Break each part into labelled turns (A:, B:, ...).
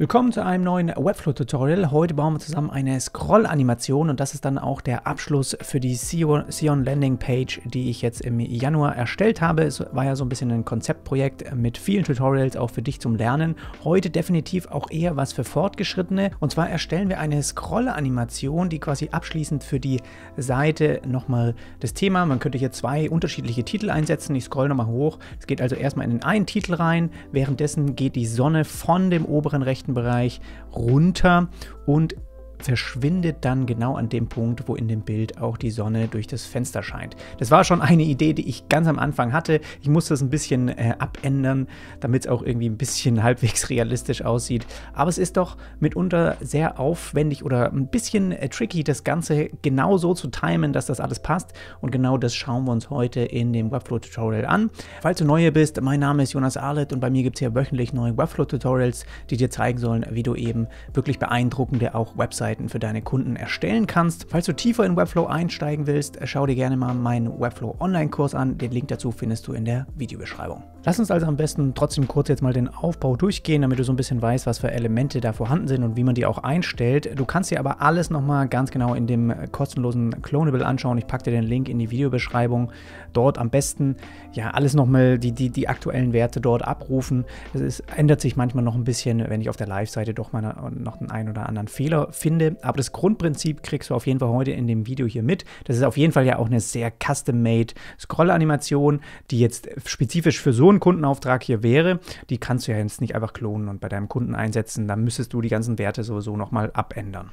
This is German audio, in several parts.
A: Willkommen zu einem neuen Webflow-Tutorial. Heute bauen wir zusammen eine Scroll-Animation und das ist dann auch der Abschluss für die Sion Landing Page, die ich jetzt im Januar erstellt habe. Es war ja so ein bisschen ein Konzeptprojekt mit vielen Tutorials auch für dich zum Lernen. Heute definitiv auch eher was für Fortgeschrittene und zwar erstellen wir eine Scroll-Animation, die quasi abschließend für die Seite nochmal das Thema. Man könnte hier zwei unterschiedliche Titel einsetzen. Ich scroll nochmal hoch. Es geht also erstmal in den einen Titel rein. Währenddessen geht die Sonne von dem oberen rechten rechten Bereich runter und verschwindet dann genau an dem Punkt, wo in dem Bild auch die Sonne durch das Fenster scheint. Das war schon eine Idee, die ich ganz am Anfang hatte. Ich musste es ein bisschen äh, abändern, damit es auch irgendwie ein bisschen halbwegs realistisch aussieht. Aber es ist doch mitunter sehr aufwendig oder ein bisschen äh, tricky, das Ganze genau so zu timen, dass das alles passt. Und genau das schauen wir uns heute in dem Webflow-Tutorial an. Falls du neu bist, mein Name ist Jonas Arlett und bei mir gibt es hier wöchentlich neue Webflow-Tutorials, die dir zeigen sollen, wie du eben wirklich beeindruckende auch Websites Webseiten für deine Kunden erstellen kannst. Falls du tiefer in Webflow einsteigen willst, schau dir gerne mal meinen Webflow Online-Kurs an. Den Link dazu findest du in der Videobeschreibung. Lass uns also am besten trotzdem kurz jetzt mal den Aufbau durchgehen, damit du so ein bisschen weißt, was für Elemente da vorhanden sind und wie man die auch einstellt. Du kannst dir aber alles nochmal ganz genau in dem kostenlosen Clonable anschauen. Ich packe dir den Link in die Videobeschreibung. Dort am besten ja alles nochmal, die, die, die aktuellen Werte dort abrufen. Es ändert sich manchmal noch ein bisschen, wenn ich auf der Live-Seite doch mal noch den einen oder anderen Fehler finde finde. Aber das Grundprinzip kriegst du auf jeden Fall heute in dem Video hier mit. Das ist auf jeden Fall ja auch eine sehr custom-made Scroll-Animation, die jetzt spezifisch für so einen Kundenauftrag hier wäre. Die kannst du ja jetzt nicht einfach klonen und bei deinem Kunden einsetzen. Da müsstest du die ganzen Werte sowieso nochmal abändern.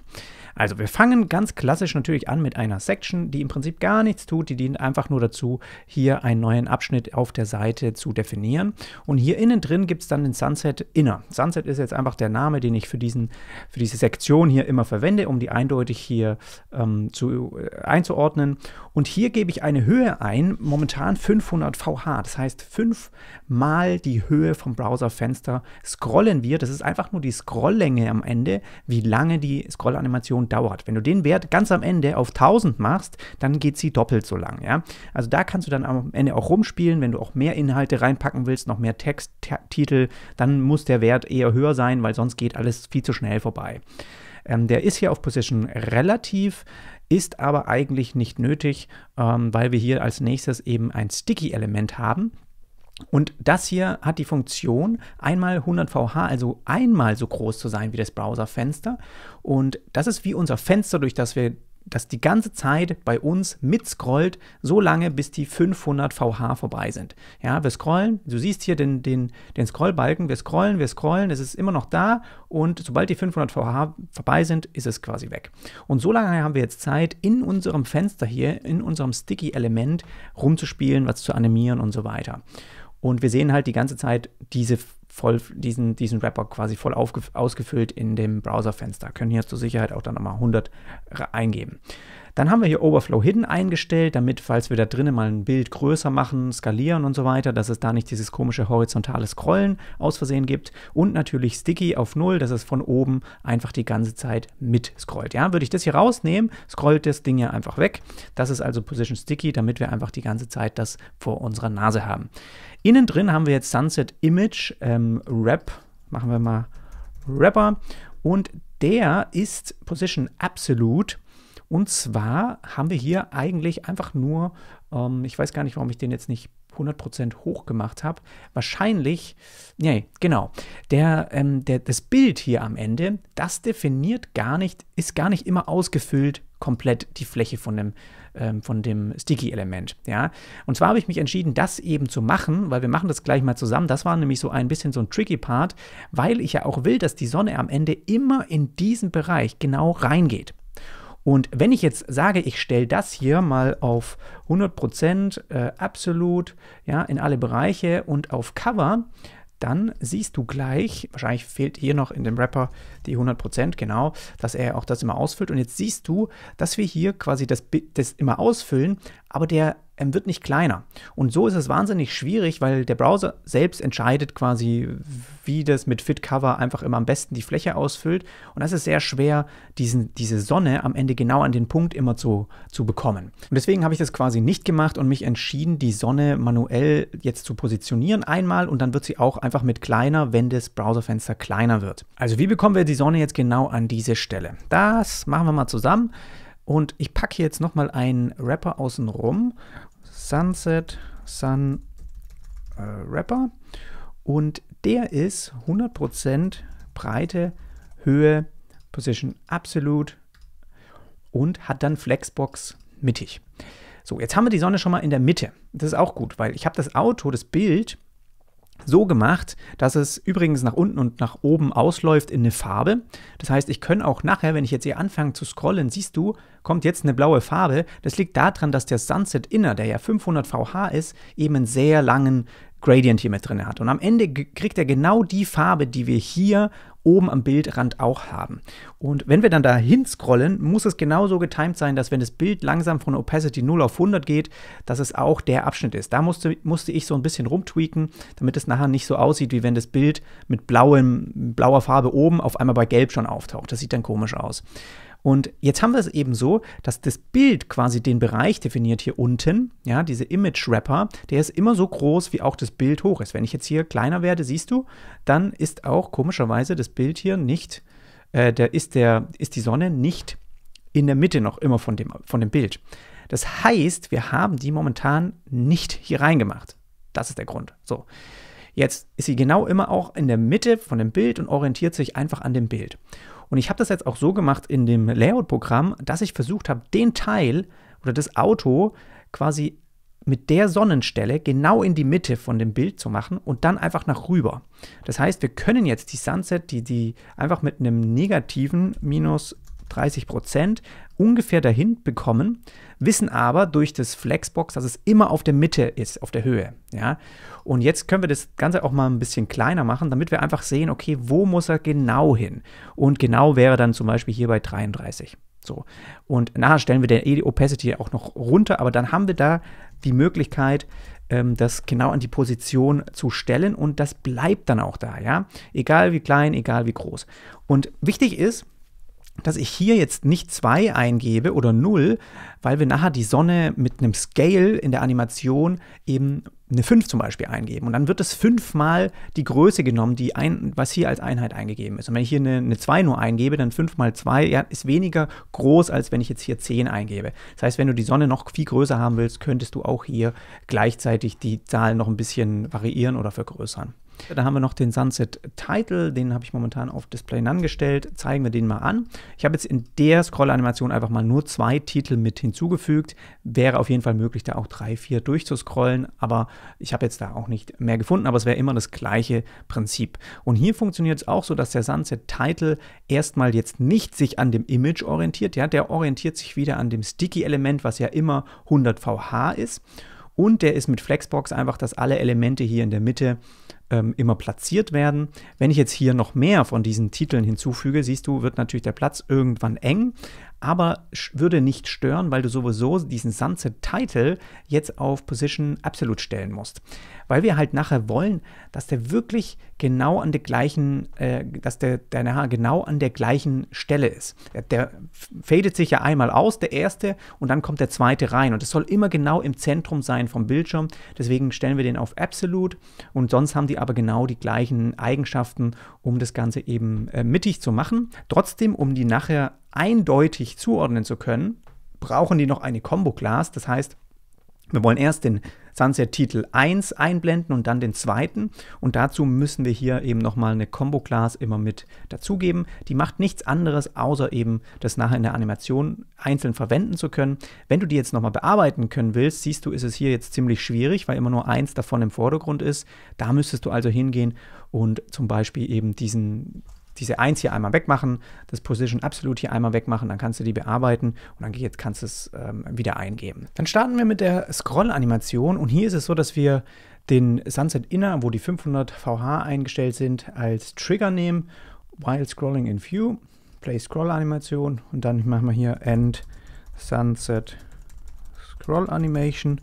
A: Also wir fangen ganz klassisch natürlich an mit einer Section, die im Prinzip gar nichts tut, die dient einfach nur dazu, hier einen neuen Abschnitt auf der Seite zu definieren. Und hier innen drin gibt es dann den Sunset Inner. Sunset ist jetzt einfach der Name, den ich für, diesen, für diese Sektion hier immer verwende, um die eindeutig hier ähm, zu, äh, einzuordnen. Und hier gebe ich eine Höhe ein, momentan 500 VH, das heißt fünfmal die Höhe vom Browserfenster scrollen wir. Das ist einfach nur die Scrolllänge am Ende, wie lange die Scrollanimation Reaktion dauert. Wenn du den Wert ganz am Ende auf 1000 machst, dann geht sie doppelt so lang. Ja? Also da kannst du dann am Ende auch rumspielen, wenn du auch mehr Inhalte reinpacken willst, noch mehr Text, Titel, dann muss der Wert eher höher sein, weil sonst geht alles viel zu schnell vorbei. Ähm, der ist hier auf Position relativ ist aber eigentlich nicht nötig, ähm, weil wir hier als nächstes eben ein Sticky-Element haben. Und das hier hat die Funktion, einmal 100 VH, also einmal so groß zu sein wie das Browserfenster. Und das ist wie unser Fenster, durch das wir das die ganze Zeit bei uns mitscrollt, so lange bis die 500 VH vorbei sind. Ja, wir scrollen, du siehst hier den, den, den Scrollbalken, wir scrollen, wir scrollen, es ist immer noch da und sobald die 500 VH vorbei sind, ist es quasi weg. Und so lange haben wir jetzt Zeit, in unserem Fenster hier, in unserem Sticky-Element rumzuspielen, was zu animieren und so weiter. Und wir sehen halt die ganze Zeit diese voll, diesen, diesen Wrapper quasi voll ausgefüllt in dem Browserfenster. Können hier zur Sicherheit auch dann nochmal 100 eingeben. Dann haben wir hier Overflow Hidden eingestellt, damit, falls wir da drinnen mal ein Bild größer machen, skalieren und so weiter, dass es da nicht dieses komische horizontale Scrollen aus Versehen gibt. Und natürlich Sticky auf 0, dass es von oben einfach die ganze Zeit mit scrollt. Ja, würde ich das hier rausnehmen, scrollt das Ding ja einfach weg. Das ist also Position Sticky, damit wir einfach die ganze Zeit das vor unserer Nase haben. Innen drin haben wir jetzt Sunset Image ähm, Wrap. Machen wir mal Wrapper. Und der ist Position Absolute. Und zwar haben wir hier eigentlich einfach nur, ähm, ich weiß gar nicht, warum ich den jetzt nicht 100% hoch gemacht habe. Wahrscheinlich, nee, genau, der, ähm, der, das Bild hier am Ende, das definiert gar nicht, ist gar nicht immer ausgefüllt komplett die Fläche von dem, ähm, von dem Sticky-Element. Ja? Und zwar habe ich mich entschieden, das eben zu machen, weil wir machen das gleich mal zusammen. Das war nämlich so ein bisschen so ein tricky Part, weil ich ja auch will, dass die Sonne am Ende immer in diesen Bereich genau reingeht. Und wenn ich jetzt sage, ich stelle das hier mal auf 100% äh, absolut, ja, in alle Bereiche und auf Cover, dann siehst du gleich, wahrscheinlich fehlt hier noch in dem Wrapper die 100 Prozent, genau, dass er auch das immer ausfüllt. Und jetzt siehst du, dass wir hier quasi das, das immer ausfüllen, aber der ähm, wird nicht kleiner. Und so ist es wahnsinnig schwierig, weil der Browser selbst entscheidet quasi, wie das mit Fit Cover einfach immer am besten die Fläche ausfüllt. Und das ist sehr schwer, diesen, diese Sonne am Ende genau an den Punkt immer zu, zu bekommen. Und deswegen habe ich das quasi nicht gemacht und mich entschieden, die Sonne manuell jetzt zu positionieren einmal und dann wird sie auch einfach mit kleiner, wenn das Browserfenster kleiner wird. Also wie bekommen wir die die Sonne jetzt genau an diese Stelle. Das machen wir mal zusammen. Und ich packe jetzt noch mal einen Rapper außen rum. Sunset Sun äh, Wrapper. Und der ist 100% Breite, Höhe, Position absolut und hat dann Flexbox mittig. So, jetzt haben wir die Sonne schon mal in der Mitte. Das ist auch gut, weil ich habe das Auto, das Bild, so gemacht, dass es übrigens nach unten und nach oben ausläuft in eine Farbe. Das heißt, ich kann auch nachher, wenn ich jetzt hier anfange zu scrollen, siehst du, kommt jetzt eine blaue Farbe. Das liegt daran, dass der Sunset Inner, der ja 500 VH ist, eben einen sehr langen Gradient hier mit drin hat. Und am Ende kriegt er genau die Farbe, die wir hier oben am Bildrand auch haben. Und wenn wir dann dahin scrollen, muss es genauso getimed sein, dass wenn das Bild langsam von Opacity 0 auf 100 geht, dass es auch der Abschnitt ist. Da musste, musste ich so ein bisschen rumtweaken, damit es nachher nicht so aussieht, wie wenn das Bild mit blauem, blauer Farbe oben auf einmal bei Gelb schon auftaucht. Das sieht dann komisch aus. Und jetzt haben wir es eben so, dass das Bild quasi den Bereich definiert hier unten, ja, diese Image Wrapper, der ist immer so groß, wie auch das Bild hoch ist. Wenn ich jetzt hier kleiner werde, siehst du, dann ist auch komischerweise das Bild hier nicht, äh, der ist, der, ist die Sonne nicht in der Mitte noch immer von dem, von dem Bild. Das heißt, wir haben die momentan nicht hier reingemacht. Das ist der Grund. So. Jetzt ist sie genau immer auch in der Mitte von dem Bild und orientiert sich einfach an dem Bild. Und ich habe das jetzt auch so gemacht in dem Layout-Programm, dass ich versucht habe, den Teil oder das Auto quasi mit der Sonnenstelle genau in die Mitte von dem Bild zu machen und dann einfach nach rüber. Das heißt, wir können jetzt die Sunset, die, die einfach mit einem negativen minus 30 Prozent ungefähr dahin bekommen, wissen aber durch das Flexbox, dass es immer auf der Mitte ist, auf der Höhe. Ja? Und jetzt können wir das Ganze auch mal ein bisschen kleiner machen, damit wir einfach sehen, okay, wo muss er genau hin? Und genau wäre dann zum Beispiel hier bei 33. So. Und nachher stellen wir den e-, Opacity auch noch runter, aber dann haben wir da die Möglichkeit, ähm, das genau an die Position zu stellen und das bleibt dann auch da, ja. Egal wie klein, egal wie groß. Und wichtig ist, dass ich hier jetzt nicht 2 eingebe oder 0, weil wir nachher die Sonne mit einem Scale in der Animation eben eine 5 zum Beispiel eingeben. Und dann wird es fünfmal die Größe genommen, die ein, was hier als Einheit eingegeben ist. Und wenn ich hier eine, eine 2 nur eingebe, dann 5 mal 2 ja, ist weniger groß, als wenn ich jetzt hier 10 eingebe. Das heißt, wenn du die Sonne noch viel größer haben willst, könntest du auch hier gleichzeitig die Zahlen noch ein bisschen variieren oder vergrößern. Da haben wir noch den Sunset Title, den habe ich momentan auf Display angestellt. Zeigen wir den mal an. Ich habe jetzt in der Scroll-Animation einfach mal nur zwei Titel mit hinzugefügt. Wäre auf jeden Fall möglich, da auch drei, vier durchzuscrollen, aber ich habe jetzt da auch nicht mehr gefunden, aber es wäre immer das gleiche Prinzip. Und hier funktioniert es auch so, dass der Sunset Title erstmal jetzt nicht sich an dem Image orientiert. Ja, der orientiert sich wieder an dem Sticky-Element, was ja immer 100 VH ist und der ist mit Flexbox einfach, dass alle Elemente hier in der Mitte ähm, immer platziert werden. Wenn ich jetzt hier noch mehr von diesen Titeln hinzufüge, siehst du, wird natürlich der Platz irgendwann eng aber würde nicht stören, weil du sowieso diesen Sunset Title jetzt auf Position Absolute stellen musst. Weil wir halt nachher wollen, dass der wirklich genau an der gleichen, äh, dass der, der nachher genau an der gleichen Stelle ist. Der, der fadet sich ja einmal aus, der erste, und dann kommt der zweite rein. Und es soll immer genau im Zentrum sein vom Bildschirm. Deswegen stellen wir den auf Absolute. und sonst haben die aber genau die gleichen Eigenschaften, um das Ganze eben äh, mittig zu machen. Trotzdem, um die nachher eindeutig zuordnen zu können, brauchen die noch eine Combo-Class. Das heißt, wir wollen erst den Sunset-Titel 1 einblenden und dann den zweiten. Und dazu müssen wir hier eben nochmal eine Combo-Class immer mit dazugeben. Die macht nichts anderes, außer eben das nachher in der Animation einzeln verwenden zu können. Wenn du die jetzt nochmal bearbeiten können willst, siehst du, ist es hier jetzt ziemlich schwierig, weil immer nur eins davon im Vordergrund ist. Da müsstest du also hingehen und zum Beispiel eben diesen diese 1 hier einmal wegmachen, das Position Absolute hier einmal wegmachen, dann kannst du die bearbeiten und dann jetzt kannst du es ähm, wieder eingeben. Dann starten wir mit der Scroll-Animation und hier ist es so, dass wir den Sunset Inner, wo die 500 VH eingestellt sind, als Trigger nehmen, while scrolling in View, Play Scroll Animation und dann machen wir hier End Sunset Scroll Animation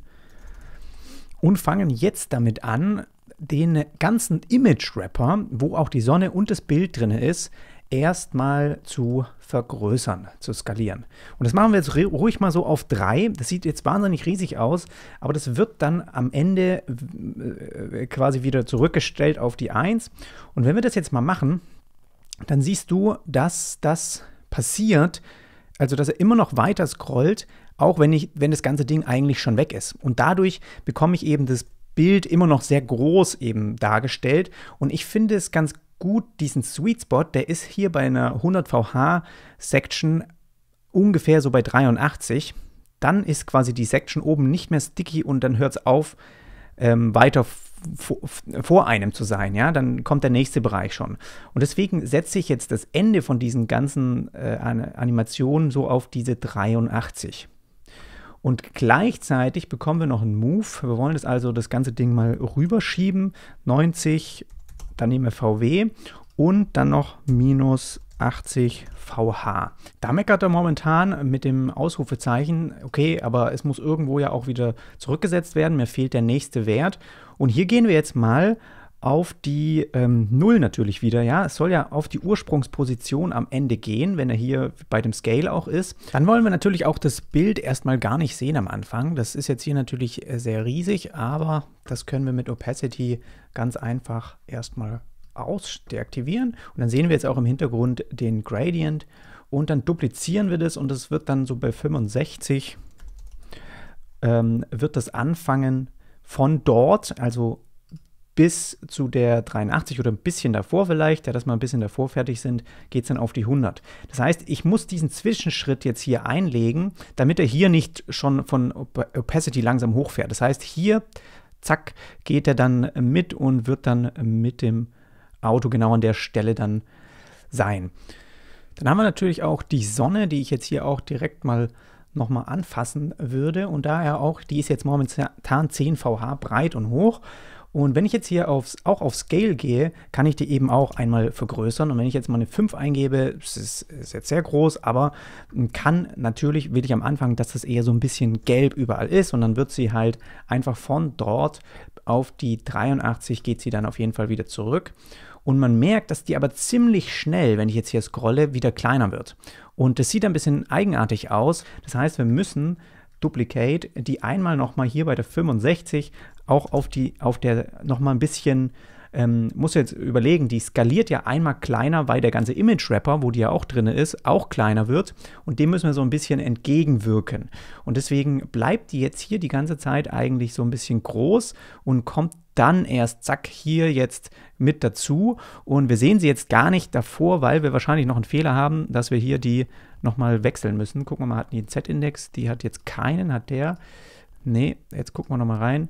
A: und fangen jetzt damit an, den ganzen Image-Wrapper, wo auch die Sonne und das Bild drin ist, erstmal zu vergrößern, zu skalieren. Und das machen wir jetzt ruhig mal so auf 3. Das sieht jetzt wahnsinnig riesig aus, aber das wird dann am Ende äh, äh, quasi wieder zurückgestellt auf die 1. Und wenn wir das jetzt mal machen, dann siehst du, dass das passiert, also dass er immer noch weiter scrollt, auch wenn, ich, wenn das ganze Ding eigentlich schon weg ist. Und dadurch bekomme ich eben das Bild immer noch sehr groß eben dargestellt. Und ich finde es ganz gut, diesen Sweet Spot, der ist hier bei einer 100 VH Section ungefähr so bei 83. Dann ist quasi die Section oben nicht mehr sticky und dann hört es auf, ähm, weiter vor einem zu sein, ja, dann kommt der nächste Bereich schon. Und deswegen setze ich jetzt das Ende von diesen ganzen äh, Animationen so auf diese 83. Und gleichzeitig bekommen wir noch einen Move. Wir wollen jetzt also das ganze Ding mal rüberschieben. 90, dann nehmen wir VW und dann noch minus 80 VH. Da meckert er momentan mit dem Ausrufezeichen, okay, aber es muss irgendwo ja auch wieder zurückgesetzt werden, mir fehlt der nächste Wert. Und hier gehen wir jetzt mal auf die ähm, Null natürlich wieder, ja. Es soll ja auf die Ursprungsposition am Ende gehen, wenn er hier bei dem Scale auch ist. Dann wollen wir natürlich auch das Bild erstmal gar nicht sehen am Anfang. Das ist jetzt hier natürlich äh, sehr riesig, aber das können wir mit Opacity ganz einfach erstmal aus deaktivieren. Und dann sehen wir jetzt auch im Hintergrund den Gradient und dann duplizieren wir das und das wird dann so bei 65 ähm, wird das anfangen von dort, also bis zu der 83 oder ein bisschen davor vielleicht, ja, dass wir ein bisschen davor fertig sind, geht es dann auf die 100. Das heißt, ich muss diesen Zwischenschritt jetzt hier einlegen, damit er hier nicht schon von Opacity langsam hochfährt. Das heißt, hier, zack, geht er dann mit und wird dann mit dem Auto genau an der Stelle dann sein. Dann haben wir natürlich auch die Sonne, die ich jetzt hier auch direkt mal nochmal anfassen würde. Und daher auch, die ist jetzt momentan 10 VH breit und hoch. Und wenn ich jetzt hier aufs, auch auf Scale gehe, kann ich die eben auch einmal vergrößern. Und wenn ich jetzt mal eine 5 eingebe, das ist, ist jetzt sehr groß, aber kann natürlich, will ich am Anfang, dass das eher so ein bisschen gelb überall ist. Und dann wird sie halt einfach von dort auf die 83 geht sie dann auf jeden Fall wieder zurück. Und man merkt, dass die aber ziemlich schnell, wenn ich jetzt hier scrolle, wieder kleiner wird. Und das sieht ein bisschen eigenartig aus. Das heißt, wir müssen Duplicate, die einmal nochmal hier bei der 65 auch auf, die, auf der nochmal ein bisschen, ähm, muss jetzt überlegen, die skaliert ja einmal kleiner, weil der ganze Image Wrapper, wo die ja auch drin ist, auch kleiner wird und dem müssen wir so ein bisschen entgegenwirken. Und deswegen bleibt die jetzt hier die ganze Zeit eigentlich so ein bisschen groß und kommt dann erst zack hier jetzt mit dazu und wir sehen sie jetzt gar nicht davor, weil wir wahrscheinlich noch einen Fehler haben, dass wir hier die nochmal wechseln müssen. Gucken wir mal, hatten die einen Z-Index? Die hat jetzt keinen, hat der? Nee, jetzt gucken wir nochmal rein.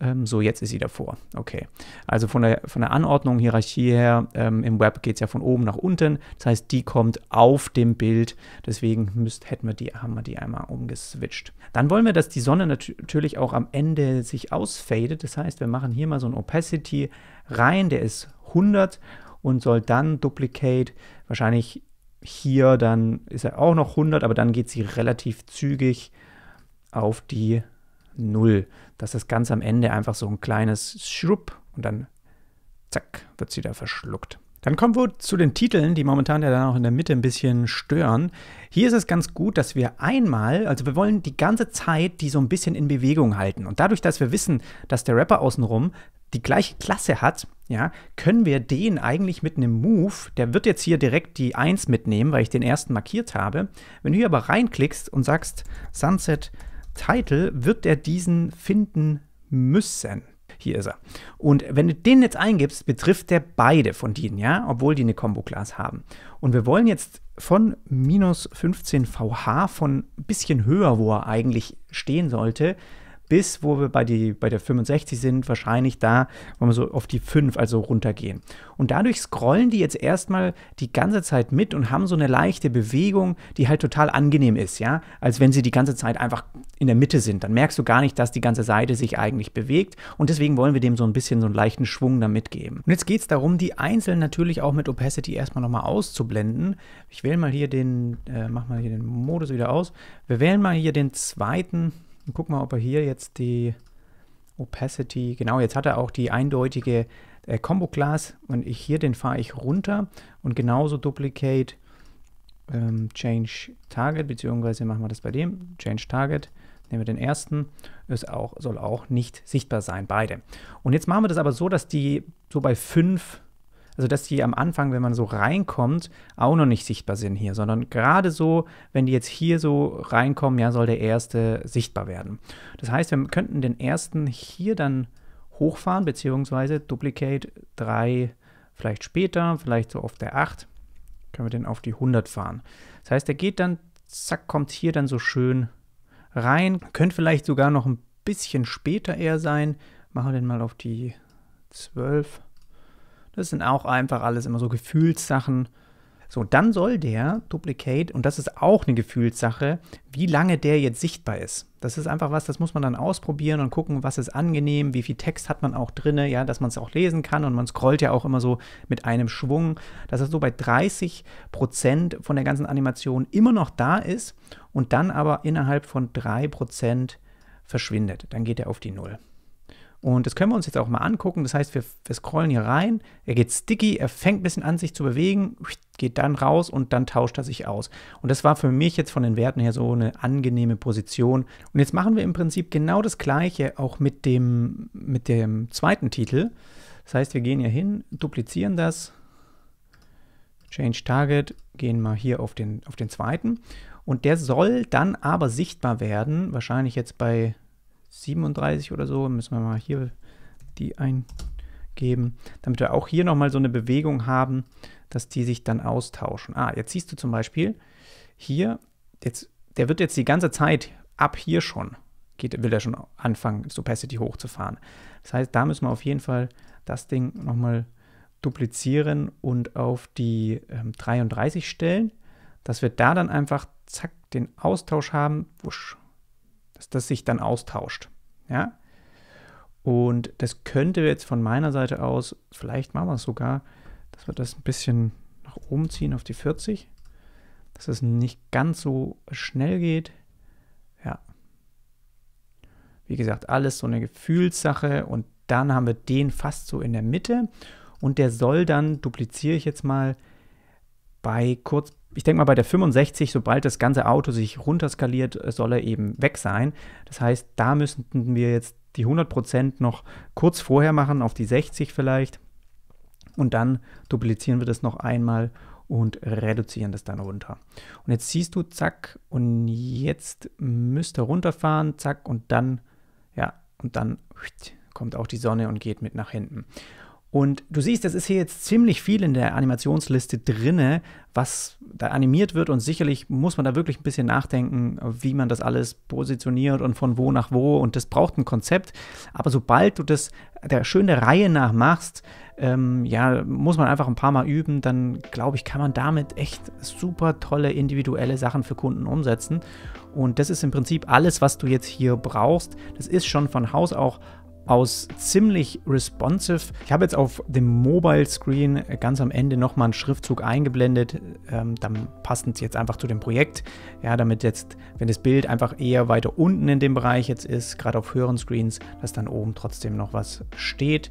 A: Ähm, so, jetzt ist sie davor. Okay. Also von der, von der Anordnung, Hierarchie her, ähm, im Web geht es ja von oben nach unten. Das heißt, die kommt auf dem Bild. Deswegen müsst, hätten wir die, haben wir die einmal umgeswitcht. Dann wollen wir, dass die Sonne nat natürlich auch am Ende sich ausfadet. Das heißt, wir machen hier mal so ein Opacity rein. Der ist 100 und soll dann Duplicate wahrscheinlich hier dann ist er auch noch 100, aber dann geht sie relativ zügig auf die 0. Dass das ganz am Ende einfach so ein kleines Schrupp und dann zack, wird sie da verschluckt. Dann kommen wir zu den Titeln, die momentan ja dann auch in der Mitte ein bisschen stören. Hier ist es ganz gut, dass wir einmal, also wir wollen die ganze Zeit die so ein bisschen in Bewegung halten. Und dadurch, dass wir wissen, dass der Rapper außenrum die gleiche Klasse hat, ja, können wir den eigentlich mit einem Move, der wird jetzt hier direkt die 1 mitnehmen, weil ich den ersten markiert habe. Wenn du hier aber reinklickst und sagst Sunset Title, wird er diesen finden müssen. Hier ist er. Und wenn du den jetzt eingibst, betrifft der beide von denen, ja, obwohl die eine Combo-Class haben. Und wir wollen jetzt von minus 15 VH, von ein bisschen höher, wo er eigentlich stehen sollte, bis wo wir bei, die, bei der 65 sind, wahrscheinlich da, wo wir so auf die 5 also runtergehen. Und dadurch scrollen die jetzt erstmal die ganze Zeit mit und haben so eine leichte Bewegung, die halt total angenehm ist, ja, als wenn sie die ganze Zeit einfach in der Mitte sind. Dann merkst du gar nicht, dass die ganze Seite sich eigentlich bewegt und deswegen wollen wir dem so ein bisschen so einen leichten Schwung da mitgeben. Und jetzt geht es darum, die einzeln natürlich auch mit Opacity erstmal nochmal auszublenden. Ich wähle mal hier den, äh, mach mal hier den Modus wieder aus. Wir wählen mal hier den zweiten und guck mal, ob er hier jetzt die Opacity, genau, jetzt hat er auch die eindeutige äh, Combo Class und ich hier, den fahre ich runter und genauso Duplicate ähm, Change Target, beziehungsweise machen wir das bei dem, Change Target, nehmen wir den ersten, ist auch, soll auch nicht sichtbar sein, beide. Und jetzt machen wir das aber so, dass die so bei 5 also dass die am Anfang, wenn man so reinkommt, auch noch nicht sichtbar sind hier, sondern gerade so, wenn die jetzt hier so reinkommen, ja, soll der erste sichtbar werden. Das heißt, wir könnten den ersten hier dann hochfahren, beziehungsweise Duplicate 3 vielleicht später, vielleicht so auf der 8, können wir den auf die 100 fahren. Das heißt, der geht dann, zack, kommt hier dann so schön rein, könnte vielleicht sogar noch ein bisschen später eher sein. Machen wir den mal auf die 12. Das sind auch einfach alles immer so Gefühlssachen. So, dann soll der Duplicate, und das ist auch eine Gefühlssache, wie lange der jetzt sichtbar ist. Das ist einfach was, das muss man dann ausprobieren und gucken, was ist angenehm, wie viel Text hat man auch drin, ja, dass man es auch lesen kann und man scrollt ja auch immer so mit einem Schwung, dass es so bei 30 Prozent von der ganzen Animation immer noch da ist und dann aber innerhalb von 3% Prozent verschwindet. Dann geht er auf die Null. Und das können wir uns jetzt auch mal angucken. Das heißt, wir, wir scrollen hier rein, er geht sticky, er fängt ein bisschen an, sich zu bewegen, geht dann raus und dann tauscht er sich aus. Und das war für mich jetzt von den Werten her so eine angenehme Position. Und jetzt machen wir im Prinzip genau das gleiche auch mit dem, mit dem zweiten Titel. Das heißt, wir gehen hier hin, duplizieren das, Change Target, gehen mal hier auf den, auf den zweiten. Und der soll dann aber sichtbar werden, wahrscheinlich jetzt bei 37 oder so, müssen wir mal hier die eingeben, damit wir auch hier nochmal so eine Bewegung haben, dass die sich dann austauschen. Ah, jetzt siehst du zum Beispiel hier, jetzt, der wird jetzt die ganze Zeit ab hier schon, geht, will er schon anfangen, das Opacity hochzufahren. Das heißt, da müssen wir auf jeden Fall das Ding nochmal duplizieren und auf die ähm, 33 stellen, dass wir da dann einfach zack den Austausch haben, wusch, das sich dann austauscht. Ja? Und das könnte jetzt von meiner Seite aus, vielleicht machen wir es sogar, dass wir das ein bisschen nach oben ziehen auf die 40, dass es nicht ganz so schnell geht. Ja. Wie gesagt, alles so eine Gefühlssache und dann haben wir den fast so in der Mitte und der soll dann, dupliziere ich jetzt mal, bei kurz ich denke mal, bei der 65, sobald das ganze Auto sich runterskaliert, äh, soll er eben weg sein. Das heißt, da müssten wir jetzt die 100% noch kurz vorher machen, auf die 60 vielleicht. Und dann duplizieren wir das noch einmal und reduzieren das dann runter. Und jetzt siehst du, zack, und jetzt müsste ihr runterfahren, zack, und dann, ja, und dann kommt auch die Sonne und geht mit nach hinten. Und du siehst, es ist hier jetzt ziemlich viel in der Animationsliste drinne, was da animiert wird und sicherlich muss man da wirklich ein bisschen nachdenken, wie man das alles positioniert und von wo nach wo und das braucht ein Konzept. Aber sobald du das der schönen Reihe nach machst, ähm, ja, muss man einfach ein paar Mal üben, dann glaube ich, kann man damit echt super tolle individuelle Sachen für Kunden umsetzen. Und das ist im Prinzip alles, was du jetzt hier brauchst. Das ist schon von Haus auch aus ziemlich responsive. Ich habe jetzt auf dem Mobile Screen ganz am Ende nochmal einen Schriftzug eingeblendet, ähm, dann passend jetzt einfach zu dem Projekt. Ja, damit jetzt, wenn das Bild einfach eher weiter unten in dem Bereich jetzt ist, gerade auf höheren Screens, dass dann oben trotzdem noch was steht.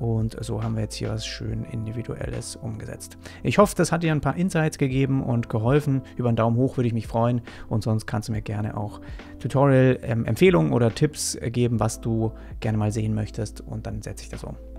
A: Und so haben wir jetzt hier was schön Individuelles umgesetzt. Ich hoffe, das hat dir ein paar Insights gegeben und geholfen. Über einen Daumen hoch würde ich mich freuen. Und sonst kannst du mir gerne auch Tutorial-Empfehlungen ähm, oder Tipps geben, was du gerne mal sehen möchtest. Und dann setze ich das um.